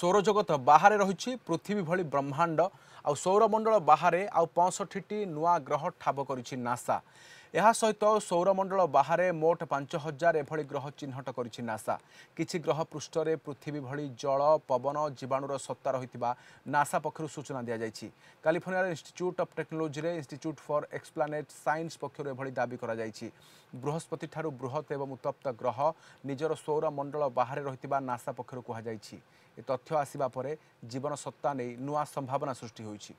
সৌরজগত বাহারে রয়েছে পৃথিবী ভি ব্রহ্মাণ্ড আৌরমণ্ডল বাহারে আষঠিটি নূয়া গ্রহ ঠাব করেছে নাসা এসহিত সৌরমণ্ডল বাহারে মোট পাঁচ হাজার এভাবে গ্রহ চিহ্নট করেছে নাসা কিছু গ্রহ পৃষ্ঠরে পৃথিবী ভি জল পবন জীবাণুর সত্তা রয়েছে নাসা পক্ষ সূচনা দিয়েছে কালিফোর্নিয়ার institute of technology institute for exoplanet science পক্ষ এভাবে দাবি করা যাইছি বৃহস্পতি ঠার বৃহৎ এবং উত্তপ্ত গ্রহ নিজের সৌরমণ্ডল বাহারে রয়েছে নাসা পক্ষ কুহযাই এ তথ্য ତଥ୍ୟ ଆସିବା ପରେ ଜୀବନ ସତ୍ତା ନେଇ ନୂଆ ସମ୍ଭାବନା ସୃଷ୍ଟି ହୋଇଛି